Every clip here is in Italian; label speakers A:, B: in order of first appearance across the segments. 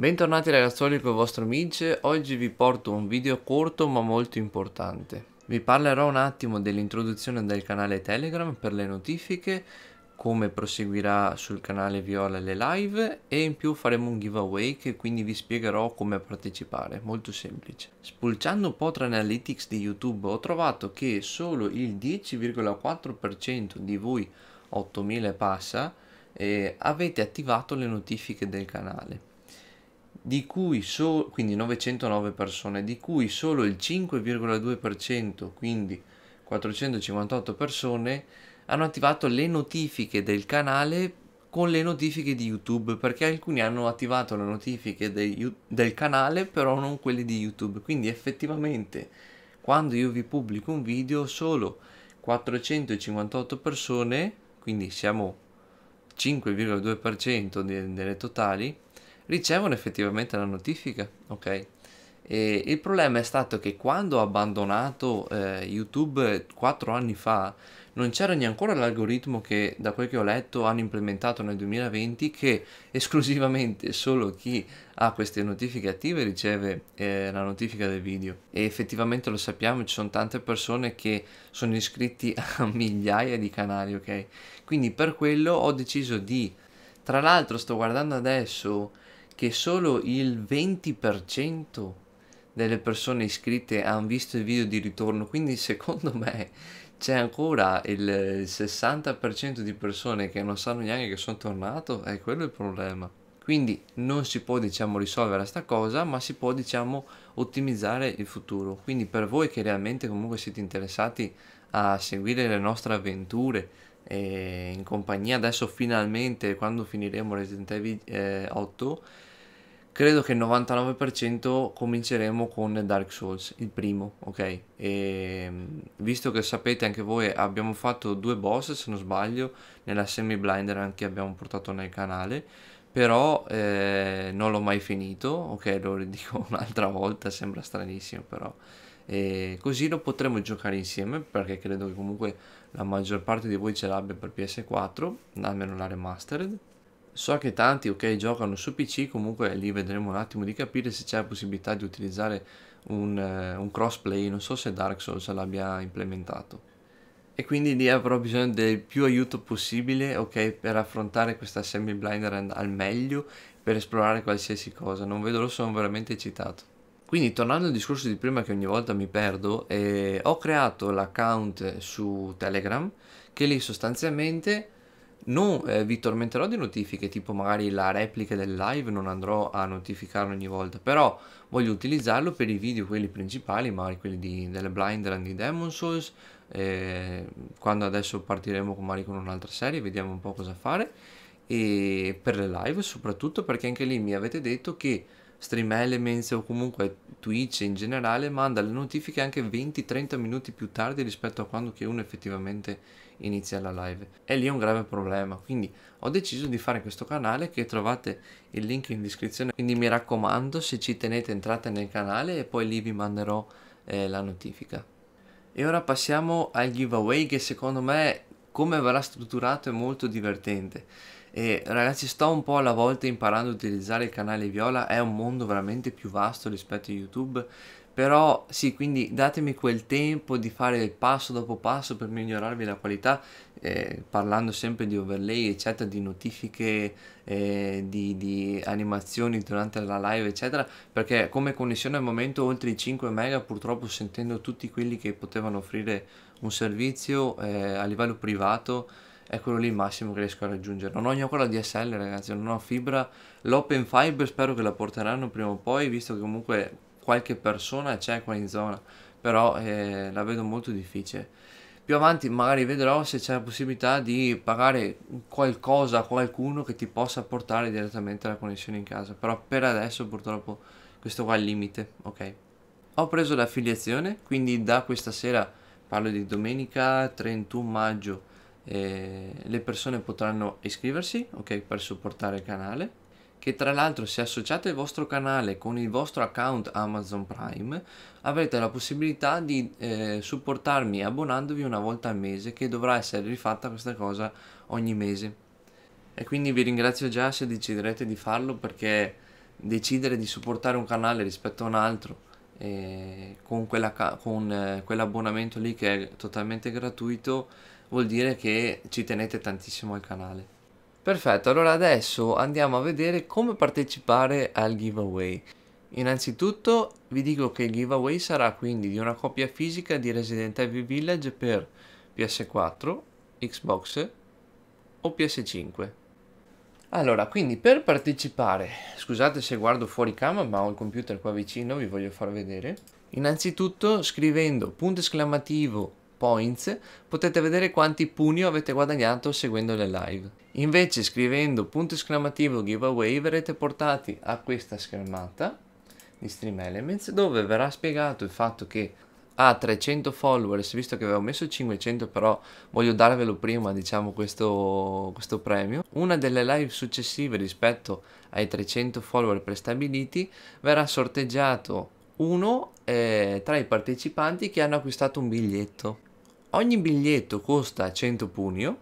A: Bentornati con il vostro Midge, oggi vi porto un video corto ma molto importante. Vi parlerò un attimo dell'introduzione del canale Telegram per le notifiche, come proseguirà sul canale Viola le live e in più faremo un giveaway che quindi vi spiegherò come partecipare, molto semplice. Spulciando un po' tra analytics di YouTube ho trovato che solo il 10,4% di voi 8000 passa eh, avete attivato le notifiche del canale di cui so, quindi 909 persone, di cui solo il 5,2%, quindi 458 persone, hanno attivato le notifiche del canale con le notifiche di YouTube, perché alcuni hanno attivato le notifiche de, del canale, però non quelle di YouTube. Quindi effettivamente quando io vi pubblico un video solo 458 persone, quindi siamo 5,2% delle totali, ricevono effettivamente la notifica, ok? E il problema è stato che quando ho abbandonato eh, YouTube 4 anni fa non c'era neanche ancora l'algoritmo che da quel che ho letto hanno implementato nel 2020 che esclusivamente solo chi ha queste notifiche attive riceve eh, la notifica del video e effettivamente lo sappiamo ci sono tante persone che sono iscritti a migliaia di canali ok quindi per quello ho deciso di tra l'altro sto guardando adesso che solo il 20% delle persone iscritte hanno visto il video di ritorno, quindi secondo me c'è ancora il 60% di persone che non sanno neanche che sono tornato, è quello il problema. Quindi non si può diciamo risolvere questa cosa, ma si può diciamo ottimizzare il futuro. Quindi per voi che realmente comunque siete interessati a seguire le nostre avventure eh, in compagnia adesso finalmente quando finiremo Resident Evil eh, 8 credo che il 99% cominceremo con Dark Souls, il primo, ok? E, mm, visto che sapete anche voi abbiamo fatto due boss se non sbaglio, nella semi blinder anche abbiamo portato nel canale, però eh, non l'ho mai finito, ok? Lo ridico un'altra volta, sembra stranissimo però. E così lo potremo giocare insieme perché credo che comunque la maggior parte di voi ce l'abbia per PS4, almeno la remastered So che tanti, ok, giocano su PC, comunque lì vedremo un attimo di capire se c'è la possibilità di utilizzare un, uh, un crossplay, non so se Dark Souls l'abbia implementato. E quindi lì avrò bisogno del più aiuto possibile, ok, per affrontare questa semi blinder al meglio, per esplorare qualsiasi cosa, non vedo lo sono veramente eccitato. Quindi tornando al discorso di prima che ogni volta mi perdo, eh, ho creato l'account su Telegram che lì sostanzialmente non eh, vi tormenterò di notifiche, tipo magari la replica del live non andrò a notificarlo ogni volta, però voglio utilizzarlo per i video, quelli principali, magari quelli di, delle Blind Run di Demon Souls, eh, quando adesso partiremo magari con un'altra serie, vediamo un po' cosa fare, e per le live soprattutto perché anche lì mi avete detto che Stream Elements o comunque Twitch in generale manda le notifiche anche 20-30 minuti più tardi rispetto a quando che uno effettivamente inizia la live. E lì è un grave problema, quindi ho deciso di fare questo canale che trovate il link in descrizione, quindi mi raccomando se ci tenete entrate nel canale e poi lì vi manderò eh, la notifica. E ora passiamo al giveaway che secondo me come verrà strutturato è molto divertente e ragazzi sto un po' alla volta imparando a utilizzare il canale Viola, è un mondo veramente più vasto rispetto a YouTube, però sì, quindi datemi quel tempo di fare passo dopo passo per migliorarvi la qualità, eh, parlando sempre di overlay, eccetera, di notifiche, eh, di, di, animazioni durante la live, eccetera, perché come connessione al momento oltre i 5 mega purtroppo sentendo tutti quelli che potevano offrire un servizio eh, a livello privato, è quello lì il massimo che riesco a raggiungere. Non ho ancora la DSL ragazzi, non ho fibra, l'open fiber spero che la porteranno prima o poi, visto che comunque qualche persona c'è qua in zona, però eh, la vedo molto difficile. Più avanti magari vedrò se c'è la possibilità di pagare qualcosa a qualcuno che ti possa portare direttamente la connessione in casa, però per adesso purtroppo questo qua è il limite, ok? Ho preso l'affiliazione, quindi da questa sera, parlo di domenica 31 maggio eh, le persone potranno iscriversi okay, per supportare il canale che tra l'altro se associate il vostro canale con il vostro account Amazon Prime avrete la possibilità di eh, supportarmi abbonandovi una volta al mese che dovrà essere rifatta questa cosa ogni mese e quindi vi ringrazio già se deciderete di farlo perché decidere di supportare un canale rispetto a un altro eh, con, quella, con eh, quell'abbonamento lì che è totalmente gratuito vuol dire che ci tenete tantissimo al canale. Perfetto, allora adesso andiamo a vedere come partecipare al giveaway. Innanzitutto vi dico che il giveaway sarà quindi di una copia fisica di Resident Evil Village per PS4, Xbox o PS5. Allora, quindi per partecipare, scusate se guardo fuori camera ma ho il computer qua vicino, vi voglio far vedere. Innanzitutto scrivendo punto esclamativo points, potete vedere quanti pugni avete guadagnato seguendo le live. Invece scrivendo punto esclamativo giveaway verrete portati a questa schermata di Stream Elements dove verrà spiegato il fatto che a 300 followers, visto che avevo messo 500 però voglio darvelo prima diciamo questo, questo premio, una delle live successive rispetto ai 300 follower prestabiliti verrà sorteggiato uno eh, tra i partecipanti che hanno acquistato un biglietto Ogni biglietto costa 100 pugno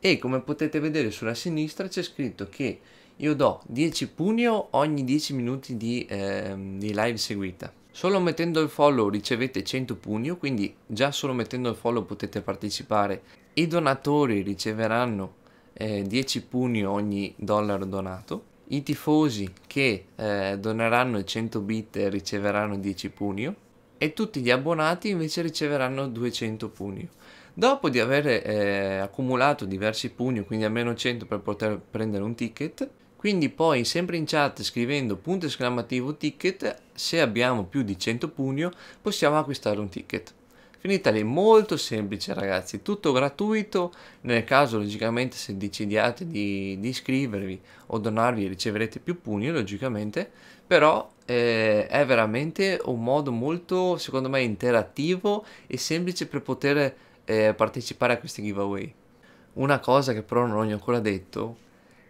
A: e come potete vedere sulla sinistra c'è scritto che io do 10 pugno ogni 10 minuti di, eh, di live seguita. Solo mettendo il follow ricevete 100 pugno, quindi già solo mettendo il follow potete partecipare. I donatori riceveranno eh, 10 pugno ogni dollaro donato. I tifosi che eh, doneranno 100 bit riceveranno 10 pugno e tutti gli abbonati invece riceveranno 200 pugni. Dopo di aver eh, accumulato diversi pugni, quindi almeno 100 per poter prendere un ticket, quindi poi sempre in chat scrivendo punto esclamativo ticket, se abbiamo più di 100 pugni possiamo acquistare un ticket. Finita lì, molto semplice ragazzi, tutto gratuito, nel caso logicamente se decidiate di, di iscrivervi o donarvi riceverete più pugni logicamente, però eh, è veramente un modo molto, secondo me, interattivo e semplice per poter eh, partecipare a questi giveaway. Una cosa che però non ho ancora detto,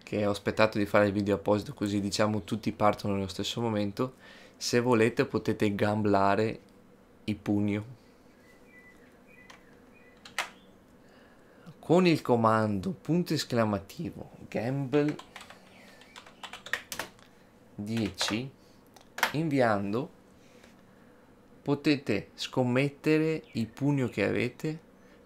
A: che ho aspettato di fare il video apposito così diciamo tutti partono nello stesso momento, se volete potete gamblare i pugni. Con il comando punto esclamativo gamble 10 inviando potete scommettere i pugni che avete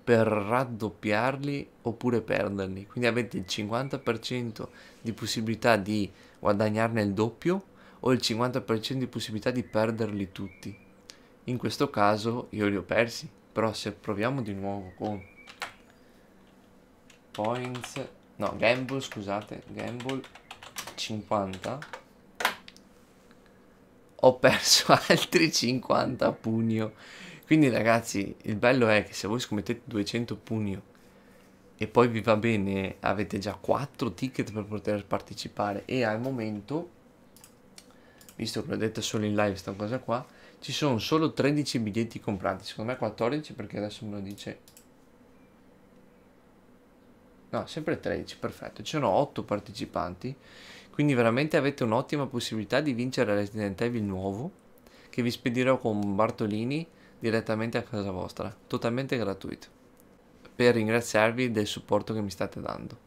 A: per raddoppiarli oppure perderli. Quindi avete il 50% di possibilità di guadagnarne il doppio o il 50% di possibilità di perderli tutti. In questo caso io li ho persi, però se proviamo di nuovo con points, no, gamble, scusate, gamble 50 ho perso altri 50 pugno. Quindi ragazzi, il bello è che se voi scommettete 200 pugno e poi vi va bene, avete già 4 ticket per poter partecipare e al momento, visto che l'ho detto solo in live questa cosa qua, ci sono solo 13 biglietti comprati, secondo me 14 perché adesso me lo dice no, sempre 13, perfetto, ci sono 8 partecipanti, quindi veramente avete un'ottima possibilità di vincere Resident Evil nuovo, che vi spedirò con Bartolini direttamente a casa vostra, totalmente gratuito, per ringraziarvi del supporto che mi state dando.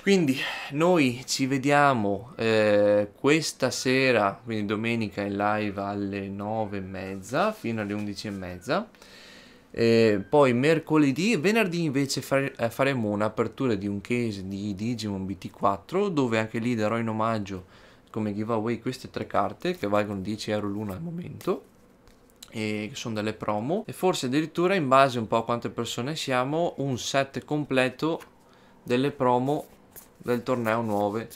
A: Quindi noi ci vediamo eh, questa sera, quindi domenica in live alle 9 e mezza fino alle 11 e mezza. E poi mercoledì e venerdì invece fare, eh, faremo un'apertura di un case di Digimon BT4 dove anche lì darò in omaggio come giveaway queste tre carte che valgono 10 euro l'una al momento e sono delle promo e forse addirittura in base un po' a quante persone siamo un set completo delle promo del torneo 9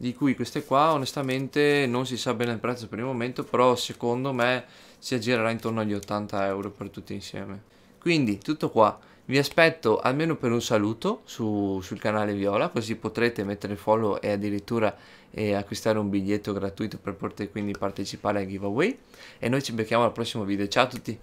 A: di cui queste qua onestamente non si sa bene il prezzo per il momento, però secondo me si aggirerà intorno agli 80 euro per tutti insieme. Quindi tutto qua, vi aspetto almeno per un saluto su, sul canale Viola, così potrete mettere follow e addirittura eh, acquistare un biglietto gratuito per poter quindi partecipare al giveaway. E noi ci becchiamo al prossimo video, ciao a tutti!